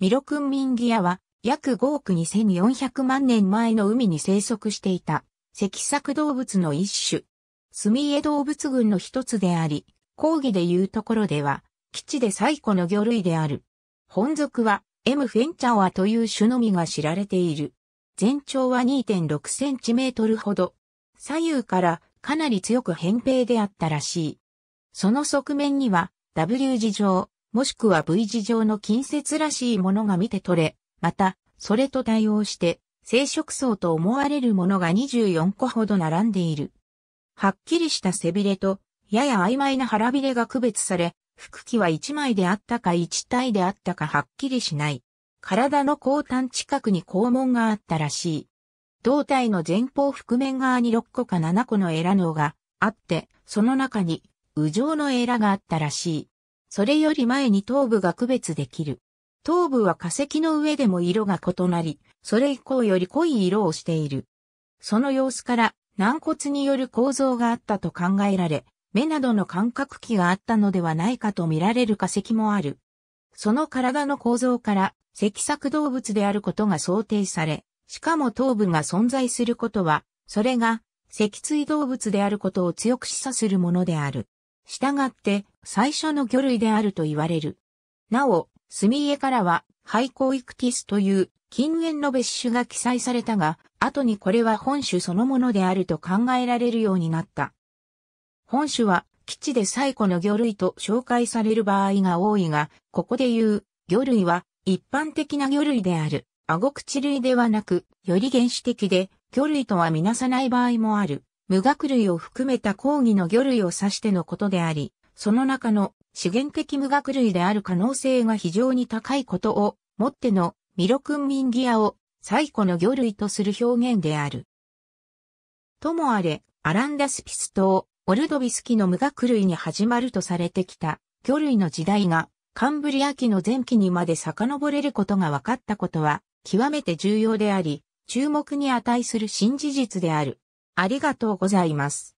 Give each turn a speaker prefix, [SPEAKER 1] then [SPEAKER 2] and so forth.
[SPEAKER 1] ミロクンミンギアは約5億2400万年前の海に生息していた脊索動物の一種。墨エ動物群の一つであり、講義でいうところでは、基地で最古の魚類である。本属はエムフェンチャワという種のみが知られている。全長は2.6センチメートルほど。左右からかなり強く扁平であったらしい。その側面には W 字状、もしくは V 字状の近接らしいものが見て取れ、また、それと対応して、生殖層と思われるものが24個ほど並んでいる。はっきりした背びれと、やや曖昧な腹びれが区別され、腹器は1枚であったか1体であったかはっきりしない。体の後端近くに肛門があったらしい。胴体の前方覆面側に6個か7個のエラ脳があって、その中に、右上のエラがあったらしい。それより前に頭部が区別できる。頭部は化石の上でも色が異なり、それ以降より濃い色をしている。その様子から、軟骨による構造があったと考えられ、目などの感覚器があったのではないかと見られる化石もある。その体の構造から、脊索動物であることが想定され、しかも頭部が存在することは、それが脊椎動物であることを強く示唆するものである。従って最初の魚類であると言われる。なお、墨家からは、ハイコイクティスという近煙の別種が記載されたが、後にこれは本種そのものであると考えられるようになった。本種は、基地で最古の魚類と紹介される場合が多いが、ここで言う、魚類は、一般的な魚類である、アゴ口類ではなく、より原始的で、魚類とはみなさない場合もある。無学類を含めた抗議の魚類を指してのことであり、その中の資源的無学類である可能性が非常に高いことをもってのミロクンミンギアを最古の魚類とする表現である。ともあれ、アランダスピス島、オルドビスキの無学類に始まるとされてきた魚類の時代がカンブリア紀の前期にまで遡れることが分かったことは極めて重要であり、注目に値する新事実である。ありがとうございます。